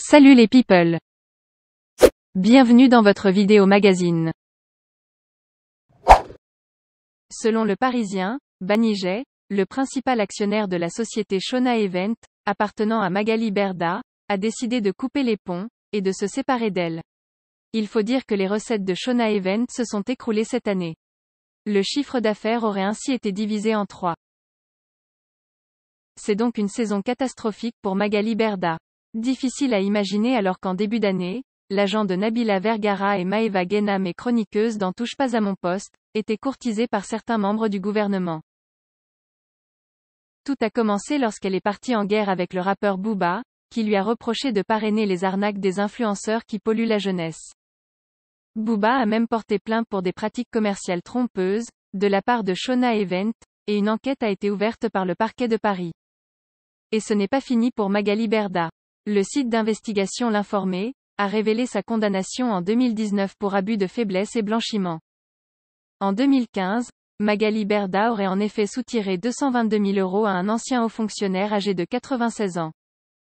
Salut les people Bienvenue dans votre vidéo magazine. Selon le Parisien, Banijet, le principal actionnaire de la société Shona Event, appartenant à Magali Berda, a décidé de couper les ponts, et de se séparer d'elle. Il faut dire que les recettes de Shona Event se sont écroulées cette année. Le chiffre d'affaires aurait ainsi été divisé en trois. C'est donc une saison catastrophique pour Magali Berda. Difficile à imaginer alors qu'en début d'année, l'agent de Nabila Vergara et Maeva Guénam et chroniqueuse dans Touche pas à mon poste, était courtisée par certains membres du gouvernement. Tout a commencé lorsqu'elle est partie en guerre avec le rappeur Booba, qui lui a reproché de parrainer les arnaques des influenceurs qui polluent la jeunesse. Booba a même porté plainte pour des pratiques commerciales trompeuses, de la part de Shona Event, et une enquête a été ouverte par le parquet de Paris. Et ce n'est pas fini pour Magali Berda. Le site d'investigation L'Informé a révélé sa condamnation en 2019 pour abus de faiblesse et blanchiment. En 2015, Magali Berda aurait en effet soutiré 222 000 euros à un ancien haut fonctionnaire âgé de 96 ans.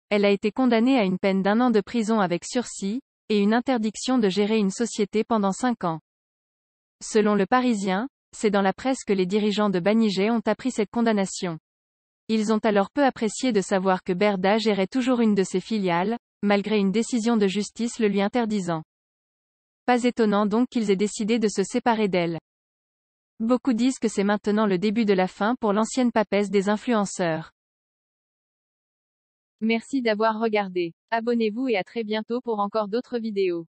Elle a été condamnée à une peine d'un an de prison avec sursis, et une interdiction de gérer une société pendant 5 ans. Selon le Parisien, c'est dans la presse que les dirigeants de Baniger ont appris cette condamnation. Ils ont alors peu apprécié de savoir que Berda gérait toujours une de ses filiales, malgré une décision de justice le lui interdisant. Pas étonnant donc qu'ils aient décidé de se séparer d'elle. Beaucoup disent que c'est maintenant le début de la fin pour l'ancienne papesse des influenceurs. Merci d'avoir regardé. Abonnez-vous et à très bientôt pour encore d'autres vidéos.